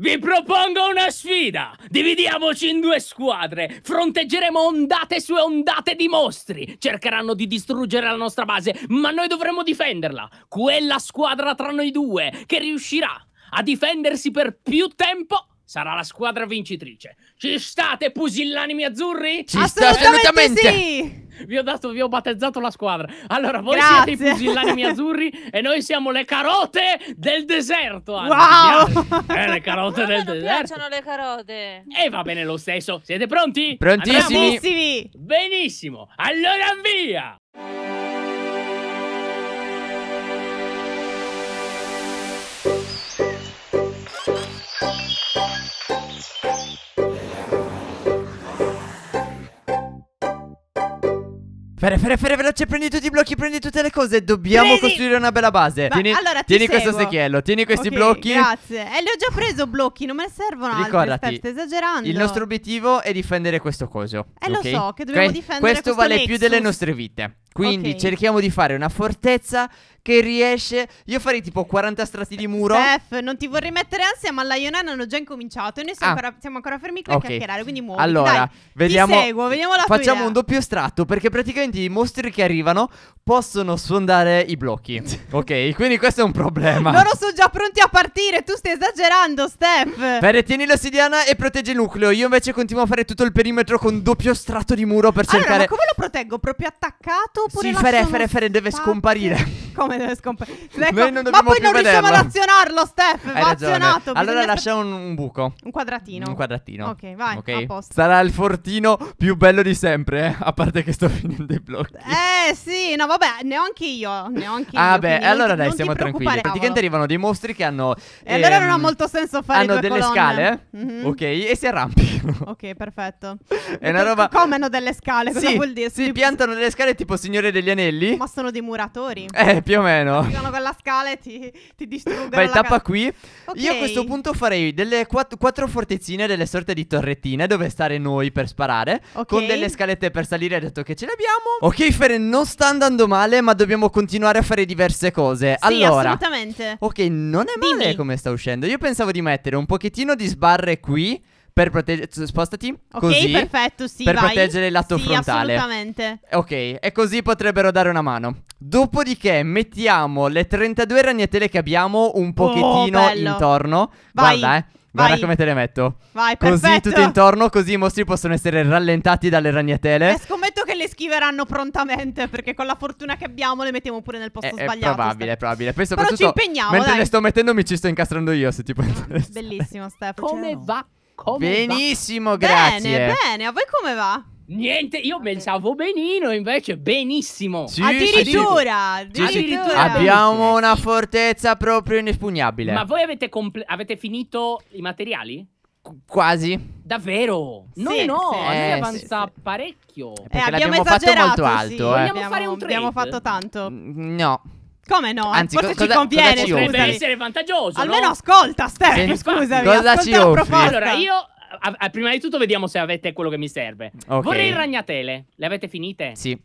Vi propongo una sfida! Dividiamoci in due squadre! Fronteggeremo ondate su ondate di mostri! Cercheranno di distruggere la nostra base, ma noi dovremo difenderla! Quella squadra tra noi due che riuscirà a difendersi per più tempo sarà la squadra vincitrice. Ci state, pusillanimi azzurri? Ci assolutamente, sta, assolutamente. Sì. Vi ho, dato, vi ho battezzato la squadra. Allora, voi Grazie. siete i pusillanimi azzurri e noi siamo le carote del deserto. Anna. Wow! Eh, le carote del non deserto. Mi piacciono le carote. E va bene lo stesso. Siete pronti? Prontissimi. Andiamo? Benissimo. Allora, via! Fere, fere, fere, veloce, prendi tutti i blocchi, prendi tutte le cose. Dobbiamo prendi. costruire una bella base. Ma, tieni, allora, tieni questo secchiello, tieni questi okay, blocchi. Grazie. E eh, li ho già preso blocchi, non me ne servono Ricordati, altri. Stai esagerando. Il nostro obiettivo è difendere questo coso. Eh, okay? lo so, che dobbiamo que difendere questo Questo vale Nexus. più delle nostre vite. Quindi okay. cerchiamo di fare una fortezza che riesce. Io farei tipo 40 strati di muro. Steph, non ti vorrei mettere ansia, ma la Ionan hanno già incominciato. E noi siamo, ah. ancora, siamo ancora, fermi qui okay. a chiacchierare. Quindi muoviti. Allora, Dai, vediamo, seguo, vediamo Facciamo un doppio strato perché praticamente i mostri che arrivano possono sfondare i blocchi. ok, quindi questo è un problema. Loro sono già pronti a partire. Tu stai esagerando, Steph. Bene, tieni l'ossidiana e proteggi il nucleo. Io invece continuo a fare tutto il perimetro con doppio strato di muro per allora, cercare. ma come lo proteggo? Proprio attaccato? Oppure sì, Fere, Fere, Fere deve scomparire. Come deve scomparire? Ecco, ma poi non vederla. riusciamo a razionarlo, Stef. Hai razionato. Allora bisogna... lasciamo un, un, buco. Un quadratino. Un quadratino. Ok, vai. Okay. Sarà il fortino più bello di sempre, eh? a parte che sto finendo i blocchi. Eh sì, no vabbè, neanche io, neanche ah, io. Vabbè, allora dai, stiamo tranquilli. Praticamente arrivano dei mostri che hanno E ehm, allora non ha ehm, molto senso fare Hanno delle colonne. scale, mm-hmm. ok, e si arrampicano. Ok, perfetto. È una roba Come hanno delle scale, cosa sì, vuol dire? Si sì, piantano delle scale tipo Signore degli Anelli. Ma sono dei muratori. Eh, più o meno. Arrivano con la scala e ti, ti distruggono Vai, tappa casa. qui. Okay. Io a questo punto farei delle quatt- quattro fortezzine, delle sorte di torrettine dove stare noi per sparare, okay. con delle scalette per salire, detto che ce le abbiamo. Ok, Feren non sta andando male, ma dobbiamo continuare a fare diverse cose. Sì, allora, assolutamente. Ok, non è male Dimmi. come sta uscendo. Io pensavo di mettere un pochettino di sbarre qui per proteggere. Spostati. Ok, così, perfetto, sì. Per vai. proteggere il lato sì, frontale. Assolutamente. Ok, e così potrebbero dare una mano. Dopodiché mettiamo le 32 ragnatele che abbiamo un oh, pochettino oh, intorno. Vai. Guarda, eh. Guarda come te le metto. Vai, Così perfetto. tutti intorno, così i mostri possono essere rallentati dalle ragnatele. E eh, scommetto che le schiveranno prontamente, perché con la fortuna che abbiamo le mettiamo pure nel posto eh, è, sbagliato. È probabile, è probabile. Poi Però ci impegniamo, Mentre dai. le sto mettendo mi ci sto incastrando io, se ti può interessare. Bellissimo, Stefano. Come va? Come Benissimo, va? grazie. Bene, bene. A voi come va? Niente, io pensavo benino, invece benissimo. Sì, addirittura, sì, Sì, addirittura. Abbiamo una fortezza proprio inespugnabile. Ma voi avete, avete finito i materiali? Qu quasi. Davvero? Noi no, sì, noi eh, avanza sì, parecchio. Eh, perché eh, abbiamo, abbiamo fatto molto alto. Eh. Abbiamo, fare un trade? Abbiamo fatto tanto. Mm, no. Come no? Anzi, Forse cosa, ci conviene. Cosa ci Potrebbe essere vantaggioso. Almeno no? ascolta, Stefano. Scusami. Cosa ci offri? Allora, io a, prima di tutto vediamo se avete quello che mi serve. Okay. Vorrei ragnatele. Le avete finite? Sì.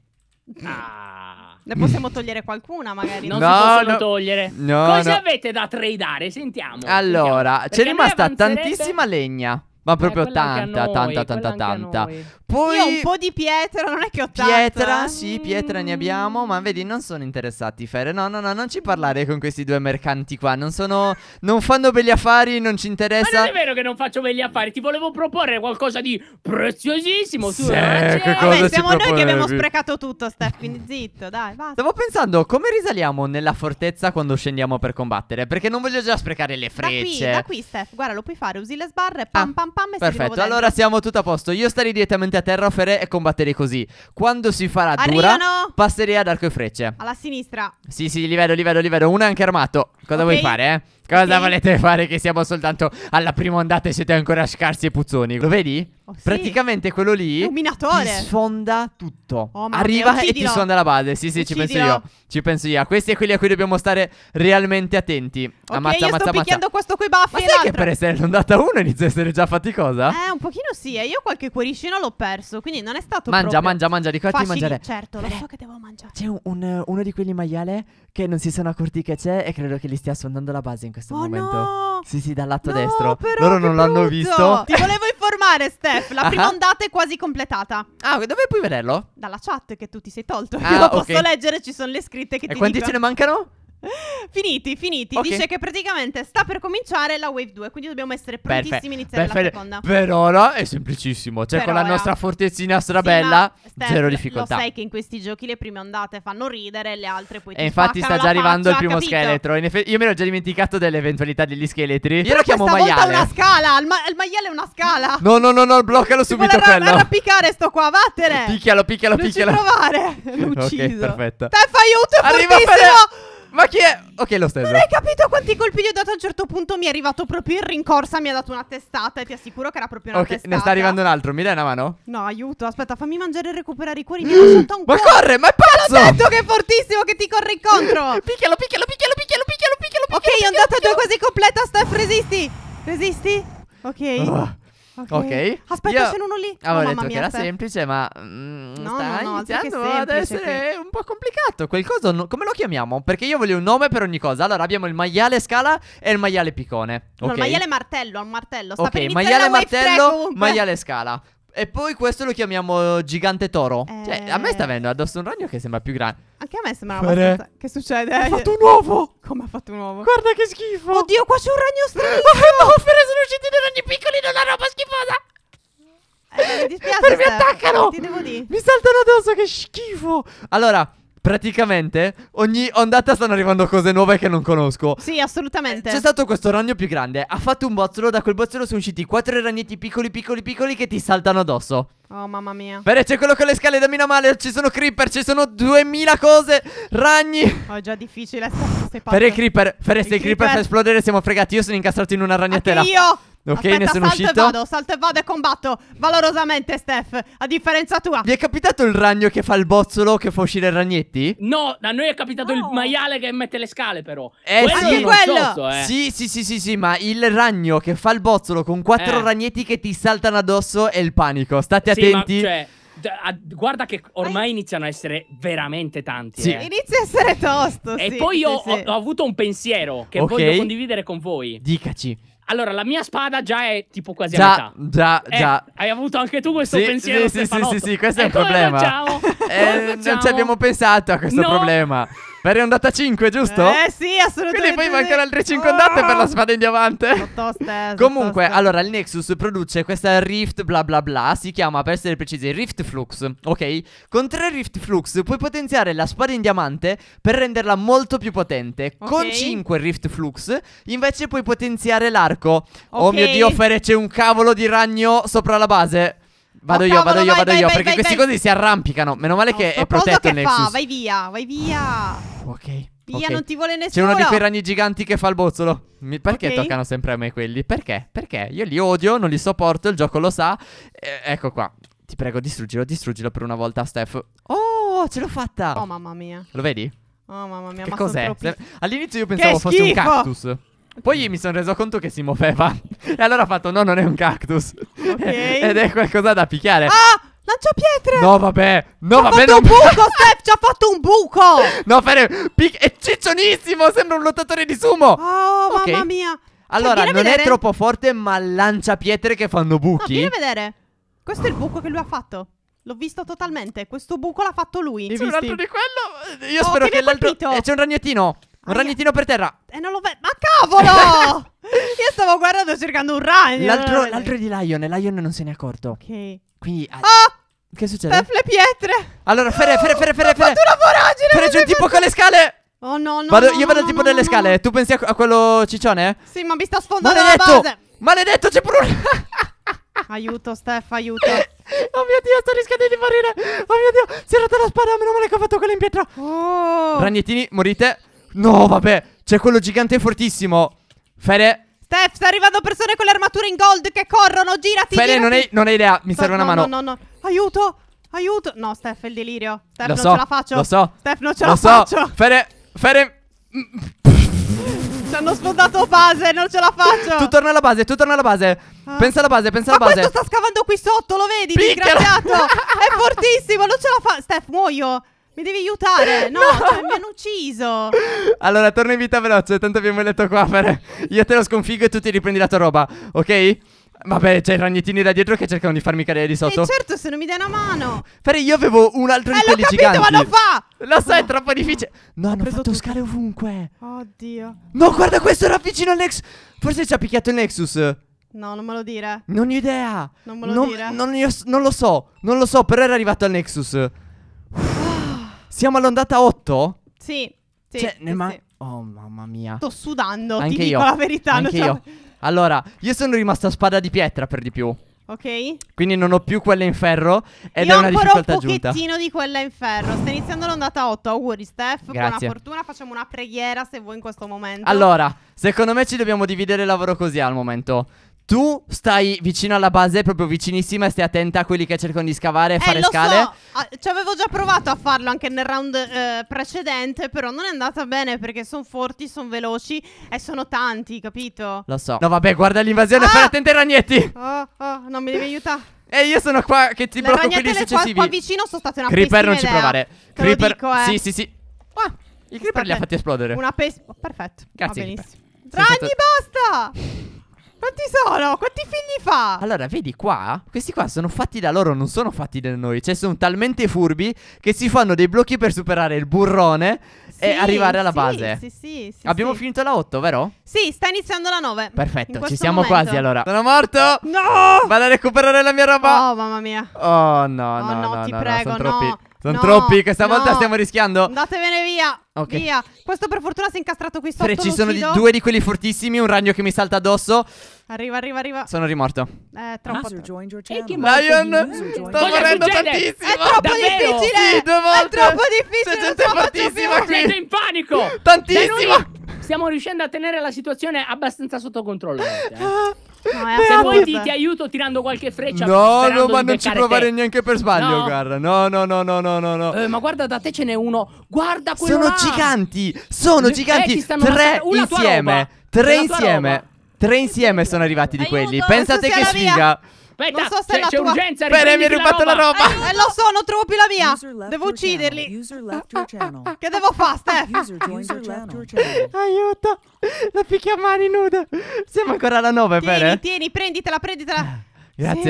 Ah. Ne possiamo togliere qualcuna, magari. Non no, si possono no. togliere. No, Cosa no. avete da tradare? Sentiamo. Allora, c'è rimasta avanzerebbe... tantissima legna. Ma eh, proprio eh, tanta, noi, tanta, tanta, tanta, tanta. Poi Io un po' di pietra, non è che ho tanto. Pietra, eh. sì, pietra ne abbiamo, ma vedi, non sono interessati, Fer. No, no, no, non ci parlare con questi due mercanti qua. Non sono. Non fanno belli affari, non ci interessa. Ma non è vero che non faccio belli affari, ti volevo proporre qualcosa di preziosissimo. Sì, che cosa Vabbè, siamo noi che abbiamo sprecato tutto, Steph. Quindi zitto, dai, basta. Stavo pensando come risaliamo nella fortezza quando scendiamo per combattere. Perché non voglio già sprecare le frecce. Da qui, da qui, Steph. Guarda, lo puoi fare. Usi le sbarre, pam ah, pam pam. E perfetto, allora siamo tutto a posto. Io starei direttamente a terra terrafere e combattere così. Quando si farà dura, Arrivano! passerei ad arco e frecce. Alla sinistra. Sì, sì, livello, livello, livello. Uno è anche armato. Cosa Ok. vuoi fare, eh? Cosa sì. volete fare che siamo soltanto alla prima ondata e siete ancora scarsi e puzzoni? Lo vedi? Oh, sì. Praticamente quello lì un minatore. ti sfonda tutto. Oh, Arriva e ti sfonda la base. Sì, sì, uccidilo. ci penso io. Ci penso io. Questi è quelli a cui dobbiamo stare realmente attenti. Okay, ammazza, io ammazza, sto picchiando questo coi baffi. Ma sai che per essere l'ondata 1 inizia a essere già fatti cosa? Eh, un pochino sì. E eh. io qualche cuoriscino l'ho perso. Quindi non è stato. Mangia, mangia, mangia. Ricordati Facili, di mangiare. Certo, lo so che devo mangiare. C'è un, un, uno di quelli maiale che non si sono accorti che c'è e credo che li stia sfondando la base in questo oh momento. No! Sì, sì, dal lato no, destro. Loro non l'hanno visto. Ti volevo informare, Steph. La ah, prima ah. ondata è quasi completata. Ah, dove puoi vederlo? Dalla chat che tu ti sei tolto. Ah, Io okay. posso leggere, ci sono le scritte che e ti dicono. E quanti ce ne mancano? Finiti, finiti. Okay. Dice che praticamente sta per cominciare la wave 2, quindi dobbiamo essere prontissimi a iniziare Perfetto. la seconda. Per ora è semplicissimo, cioè per con ora. la nostra fortezzina strabella, sì, Steph, zero difficoltà. Lo sai che in questi giochi le prime ondate fanno ridere, le altre poi ti E infatti sta già arrivando faccia, il primo capito? scheletro. Effetti, io me l'ho già dimenticato dell'eventualità degli scheletri. Però io lo chiamo maiale. Ma è una scala, il, ma il, maiale è una scala. No, no, no, no, bloccalo subito quello. Non piccare sto qua, vattene. Picchialo, picchialo, picchialo. Non ci provare. L'ho ucciso. Okay, perfetto. fai aiuto, è Arriva fortissimo. Per... Ma chi è? Ok, lo stesso. Non hai capito quanti colpi gli ho dato a un certo punto? Mi è arrivato proprio in rincorsa, mi ha dato una testata e ti assicuro che era proprio una okay, testata. ne sta arrivando un altro, mi dai una mano? No, aiuto, aspetta, fammi mangiare e recuperare i cuori, mi ha soltanto un Ma cuore. corre, ma è pazzo! Te l'ho detto che è fortissimo che ti corre incontro! picchialo, picchialo, picchialo, picchialo, picchialo, picchialo, Ok, picchialo, è andata picchialo. due quasi completa, Steph, resisti! Resisti? Ok. Uh. Ok. Aspetta, Io... c'è uno lì. Avevo oh, detto mia, che aspetta. era semplice, ma mm, no, sta no, no, iniziando ad essere che... un po' complicato. Qualcosa, no... come lo chiamiamo? Perché io voglio un nome per ogni cosa. Allora abbiamo il maiale scala e il maiale piccone. Okay. No, il maiale martello, al martello. Sta ok, maiale martello, maiale scala. E poi questo lo chiamiamo gigante toro. Eh... Cioè, a me sta avendo eh. addosso un ragno che sembra più grande. Anche a me sembra una abbastanza... Che succede? Ha fatto un uovo! Come ha fatto un uovo? Guarda che schifo! Oddio, qua c'è un ragno eh, strano! Ma Fere, sono usciti dei ragni piccoli da una roba schifosa! Eh, mi dispiace. mi attaccano! Ti devo dire. Mi saltano addosso, che schifo! Allora, Praticamente ogni ondata stanno arrivando cose nuove che non conosco. Sì, assolutamente. C'è stato questo ragno più grande. Ha fatto un bozzolo. Da quel bozzolo sono usciti quattro ragnetti piccoli, piccoli, piccoli che ti saltano addosso. Oh, mamma mia. Però c'è quello con le scale da male. Ci sono creeper. Ci sono duemila cose. Ragni. Oh, già difficile. Fere creeper. Fere, se il creeper fa esplodere, siamo fregati. Io sono incastrato in una ragnatela. Anche io. Ok, Aspetta, ne sono salto uscito. E vado, salto e vado e combatto valorosamente, Steph. A differenza tua. Vi è capitato il ragno che fa il bozzolo che fa uscire i ragnetti? No, da noi è capitato oh. il maiale che mette le scale, però. Eh, quello sì. quello. So, eh. Sì, sì, sì, sì, sì, ma il ragno che fa il bozzolo con quattro eh. ragnetti che ti saltano addosso è il panico. State sì, attenti. Ma, cioè... Guarda che ormai iniziano a essere veramente tanti. Sì. Eh. Inizia a essere tosto. E sì, poi sì, ho, ho, avuto un pensiero che okay. voglio condividere con voi. Dicaci. Allora, la mia spada già è tipo quasi già, a metà. Già, eh, già. Hai avuto anche tu questo sì, pensiero? Sì, sì, sì, sì, questo e è il problema. Eh, non ci abbiamo pensato a questo no. problema. Per è andata 5, giusto? Eh sì, assolutamente. Quindi poi mancano altre 5 andate oh! per la oh! spada in diamante. Sotto stessa, Comunque, allora il Nexus produce questa Rift bla bla bla. Si chiama, per essere precisi, Rift Flux. Ok? Con tre Rift Flux puoi potenziare la spada in diamante per renderla molto più potente. Okay. Con 5 Rift Flux invece puoi potenziare l'arco. Okay. Oh mio dio, Fere, c'è un cavolo di ragno sopra la base. Oh, vado io, vado io, vado io. Perché questi cosi si arrampicano. Meno male che è protetto il Nexus. Vai via, vai via. Ok. Via, okay. non ti vuole nessuno. C'è uno di quei ragni giganti che fa il bozzolo. Mi, perché okay. toccano sempre a me quelli? Perché? Perché io li odio, non li sopporto, il gioco lo sa. Eh, ecco qua. Ti prego, distruggilo, distruggilo per una volta, Steph. Oh, ce l'ho fatta. Oh, mamma mia. Lo vedi? Oh, mamma mia. Che cos'è? All'inizio io pensavo fosse un cactus. Poi mi sono reso conto che si muoveva. e allora ho fatto: no, non è un cactus. Okay. Ed è qualcosa da picchiare. Ah! Lancia pietre! No, vabbè! No, vabbè, non... un buco, Steph! Ci ha fatto un buco! No, fare. pic... è ciccionissimo! Sembra un lottatore di sumo! Oh, okay. mamma mia! Allora, cioè, non è troppo forte, ma lancia pietre che fanno buchi. No, vieni a vedere. Questo è il buco che lui ha fatto. L'ho visto totalmente. Questo buco l'ha fatto lui. C'è un altro di quello? Io oh, spero che, che l'altro... Eh, c'è un ragnettino! Un Aia. ragnetino per terra. E non lo vedo. Ma cavolo! Io stavo guardando cercando un ragno. L'altro, l'altro è di Lion e Lion non se n'è accorto. Ok. Quindi. Ah! Oh! Che succede? Per le pietre. Allora, Fere, Fere, Fere, Fere. Ho fatto una voragine. Fere, c'è un tipo con le scale. Oh no, no. Vado, no io vado no, tipo delle no, scale. Tu pensi a, a, quello ciccione? Sì, ma mi sta sfondando Maledetto. la base. Maledetto, c'è pure un. aiuto, Steph, aiuto. Oh mio dio, sto rischiando di morire. Oh mio dio, si è rotta la spada. Meno male che ho fatto quella in pietra. Oh. Ragnettini, morite. No, vabbè. C'è quello gigante fortissimo. Fede. Steph, sta arrivando persone con le armature in gold che corrono. Girati. Fede, girati. Non, hai, non hai idea. Mi Sto, serve una no, mano. No, no, no. Aiuto. Aiuto. No, Steph, è il delirio. Steph, lo non so, ce la faccio. Lo so. Steph, non ce lo la so. faccio. Fede. Fede. Ci hanno sfondato base, non ce la faccio. Tu torna alla base, tu torna alla base. Ah. Pensa alla base, pensa alla base. Ma questo sta scavando qui sotto, lo vedi? Picchia. Disgraziato. è fortissimo, non ce la fa. Steph, muoio. Mi devi aiutare, no, no. Cioè, mi hanno ucciso. Allora, torna in vita veloce, tanto abbiamo letto qua per... Io te lo sconfigo e tu ti riprendi la tua roba, ok? Vabbè, c'è i ragnettini da dietro che cercano di farmi cadere di eh, sotto. E eh certo, se non mi dai una mano. Fare io avevo un altro eh, di eh, quelli capito, giganti. ma lo fa! Lo so, oh, è troppo difficile. No, hanno fatto tutto. scale ovunque. Oddio. No, guarda, questo era vicino al Nexus. Forse ci ha picchiato il Nexus. No, non me lo dire. Non ho idea. Non me lo non, dire. Non, io, non, lo so. Non lo so, però era arrivato al Nexus. Siamo all'ondata 8? Sì. sì cioè, ne sì, ma- Oh mamma mia. Sto sudando, Anche ti dico la verità. Anche io. So. Allora, io sono rimasta spada di pietra per di più. Ok. Quindi non ho più quella in ferro ed Io è una difficoltà aggiunta. Io ho un pochettino giunta. di quella in ferro. Sta iniziando l'ondata 8. Auguri Steph, Grazie. buona fortuna. Facciamo una preghiera se vuoi in questo momento. Allora, secondo me ci dobbiamo dividere il lavoro così al momento. Tu stai vicino alla base, proprio vicinissima, e stai attenta a quelli che cercano di scavare e eh, fare lo scale. So. Ah, ci avevo già provato a farlo anche nel round eh, precedente, però non è andata bene perché sono forti, sono veloci e sono tanti, capito? Lo so. No, vabbè, guarda l'invasione, ah! fai attenti ai ragnetti. Oh, oh, non mi devi aiutare. E eh, io sono qua che ti le blocco quelli successivi. Qua, qua vicino sono state una Creeper non ci idea. provare. Te Creeper, dico, eh. sì, sì, sì. Ah, I Creeper li ha fatti esplodere. Una pes- oh, perfetto. Grazie. Va benissimo. Ragni, basta! Quanti sono? Quanti figli fa? Allora, vedi qua? Questi qua sono fatti da loro, non sono fatti da noi. Cioè, sono talmente furbi che si fanno dei blocchi per superare il burrone sì, e arrivare alla sì, base. Sì, sì, sì. Abbiamo sì. finito la 8, vero? Sì, sta iniziando la 9. Perfetto, ci siamo momento. quasi allora. Sono morto! No! Vado a recuperare la mia roba. Oh, mamma mia. Oh, no, oh, no, oh, no, no ti no, prego, no. Sono no, troppi, questa no. volta stiamo rischiando. Andatevene via. Ok. Via. Questo per fortuna si è incastrato qui sotto. Tre, ci sono di, due di quelli fortissimi, un ragno che mi salta addosso. Arriva, arriva, arriva. Sono rimorto. Eh, troppo. Ah, eh, Lion, sto morendo tantissimo. È troppo Davvero? difficile. Sì, due volte. È troppo difficile. C'è gente fortissima qui. Siete in panico. Tantissimo. Stiamo riuscendo a tenere la situazione abbastanza sotto controllo. Eh. No, eh, se vuoi ti, ti, aiuto tirando qualche freccia. No, no ma non ci provare te. neanche per sbaglio, no. No, no, no, no, no, no. Eh, ma guarda, da te ce n'è uno. Guarda quello. Sono là. giganti. Sono eh, eh, giganti. Eh, tre insieme. Tre insieme. Tre insieme sono arrivati di Aiuto, quelli. Pensate che sfiga. Via. Aspetta, non so se c'è, c'è tua... urgenza. Bene, mi hai rubato la roba. La roba. Eh, eh, lo so, non trovo più la mia. Devo ucciderli. Che devo fare, Steph? Aiuto. La picchia a mani nuda. Siamo ancora alla 9, tieni, bene? Tieni, prenditela, prenditela. Grazie.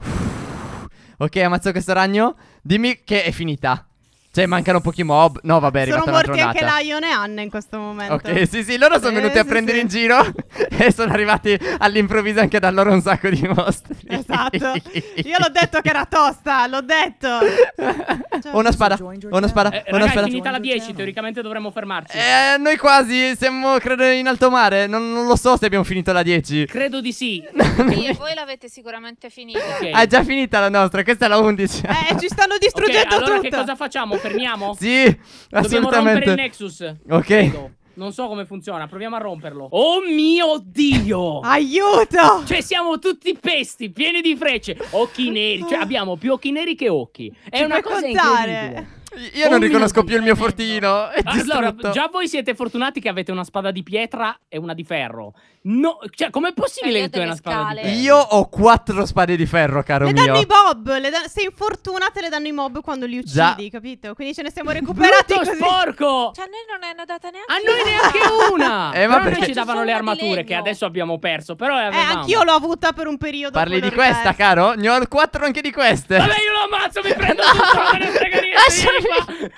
Sì. Ok, ammazzo questo ragno. Dimmi che è finita. Cioè, mancano pochi mob. No, vabbè, è Sono arrivata morti anche Lion e Anna in questo momento. Ok, sì, sì, loro sono eh, venuti a prendere sì. in giro e sono arrivati all'improvviso anche da loro un sacco di mostri. Esatto. Io l'ho detto che era tosta, l'ho detto. Cioè, una spada, una spada, eh, una ragazzi, spada. è finita la 10, teoricamente dovremmo fermarci. Eh, noi quasi siamo, credo, in alto mare. Non, non lo so se abbiamo finito la 10. Credo di sì. sì voi l'avete sicuramente finita. Okay. È già finita la nostra, questa è la 11. Eh, ci stanno distruggendo okay, allora tutto. che cosa facciamo? Confermiamo? sì, assolutamente. Dobbiamo rompere il Nexus. Ok. No. Non so come funziona, proviamo a romperlo. Oh mio Dio! Aiuto! Cioè siamo tutti pesti, pieni di frecce, occhi neri, cioè abbiamo più occhi neri che occhi. È Ci una cosa contare. incredibile. Io non riconosco più il mio fortino. Allora, già voi siete fortunati che avete una spada di pietra e una di ferro. No, cioè, com'è possibile che tu hai una spada di Io ho quattro spade di ferro, caro le mio. Le danno i mob. Le da- se infortunate, le danno i mob quando li uccidi, già. capito? Quindi ce ne siamo recuperati Brutto così. sporco! Cioè, a noi non è andata neanche una. A noi neanche una! eh, ma perché ci davano le armature che adesso abbiamo perso, però Eh, anch'io l'ho avuta per un periodo. Parli di questa, caro? Ne ho quattro anche di queste. Vabbè, io lo ammazzo, mi prendo tutto, non ne frega ah, niente. Lasciami qua.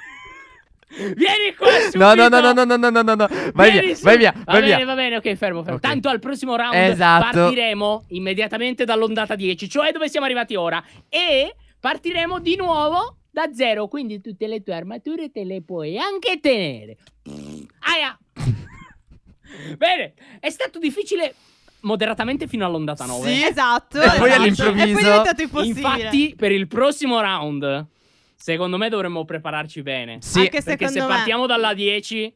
Vieni qua subito. No, no, no, no, no, no, no, no, no. Vai Vieni via, su. vai via, va vai bene, via. Va bene, ok, fermo, fermo. Okay. Tanto al prossimo round esatto. partiremo immediatamente dall'ondata 10, cioè dove siamo arrivati ora e partiremo di nuovo da zero, quindi tutte le tue armature te le puoi anche tenere. Aia. bene, è stato difficile moderatamente fino all'ondata 9. Sì, esatto. E esatto. poi all'improvviso. E poi è diventato impossibile. Infatti, per il prossimo round Secondo me dovremmo prepararci bene. Sì, Anche perché se me... partiamo dalla 10,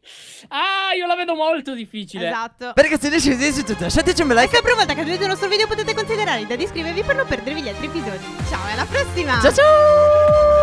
ah, io la vedo molto difficile. Esatto. Perché se riesci a vedere tutto, lasciateci un like. E sempre volta che vedete il nostro video potete considerare da iscrivervi per non perdervi gli altri episodi. Ciao e alla prossima. Ciao ciao.